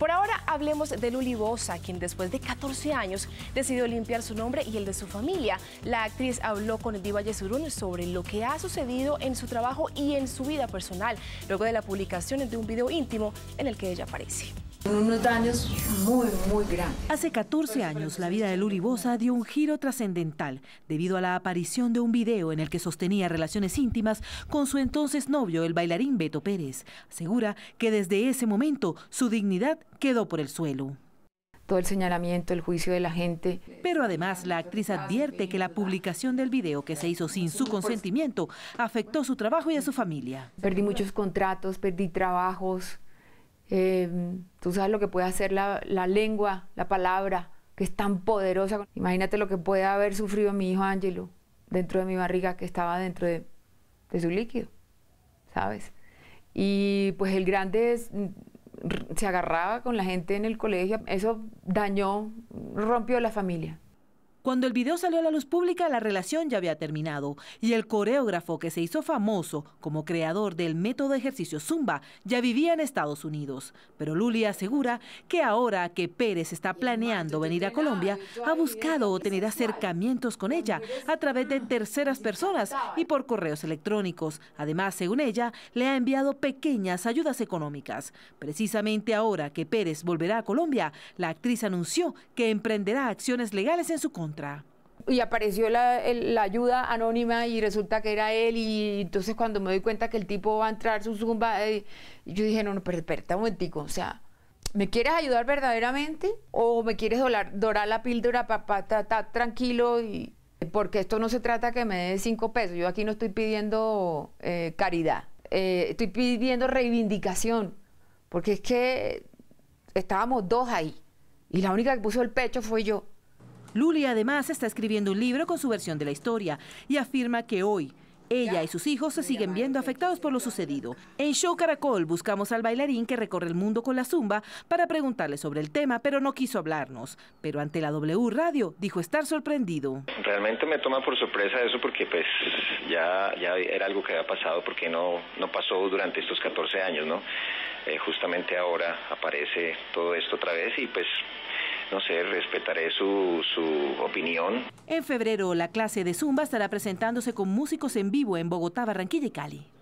Por ahora hablemos de Luli Bosa, quien después de 14 años decidió limpiar su nombre y el de su familia. La actriz habló con Diva Yesurún sobre lo que ha sucedido en su trabajo y en su vida personal, luego de la publicación de un video íntimo en el que ella aparece. Unos daños muy, muy grandes. Hace 14 años, la vida de Luli Bosa dio un giro trascendental debido a la aparición de un video en el que sostenía relaciones íntimas con su entonces novio, el bailarín Beto Pérez. Asegura que desde ese momento su dignidad quedó por el suelo todo el señalamiento, el juicio de la gente. Pero además la actriz advierte que la publicación del video que se hizo sin su consentimiento afectó su trabajo y a su familia. Perdí muchos contratos, perdí trabajos, Em, tú sabes lo que puede hacer la, lengua, la palabra, que es tan poderosa. Imagínate lo que puede haber sufrido mi hijo Ángelo dentro de mi barriga, que estaba dentro de, su líquido, ¿sabes? Y pues el grande mm, se agarraba con la gente en el colegio. Eso dañó, rompió la familia. Cuando el video salió a la luz pública, la relación ya había terminado y el coreógrafo que se hizo famoso como creador del método de ejercicio Zumba ya vivía en Estados Unidos. Pero Luli asegura que ahora que Pérez está planeando venir a Colombia, ha buscado obtener acercamientos con ella a través de terceras personas y por correos electrónicos. Además, según ella, le ha enviado pequeñas ayudas económicas. Precisamente ahora que Pérez volverá a Colombia, la actriz anunció que emprenderá acciones legales en su contra. Y apareció la, ayuda anónima y resulta que era él y entonces cuando me doy cuenta que el tipo va a entrar su zumba, eh, yo dije, no, no, pero espera un momentico, o sea, ¿Me quieres ayudar verdaderamente o me quieres dorar la píldora para estar tranquilo? Y, porque esto no se trata que me dé cinco pesos. Yo aquí no estoy pidiendo eh, caridad, eh, estoy pidiendo reivindicación. Porque es que estábamos dos ahí y la única que puso el pecho fue yo. Luli además está escribiendo un libro con su versión de la historia y afirma que hoy ella y sus hijos se siguen viendo afectados por lo sucedido. En Show Caracol buscamos al bailarín que recorre el mundo con la zumba para preguntarle sobre el tema, pero no quiso hablarnos. Pero ante la W Radio dijo estar sorprendido. Realmente me toma por sorpresa eso porque pues ya, ya era algo que había pasado porque no, no pasó durante estos 14 años, ¿no? Eh, justamente ahora aparece todo esto otra vez y pues no sé, respetaré su, su opinión. En febrero, la clase de Zumba estará presentándose con músicos en vivo en Bogotá, Barranquilla y Cali.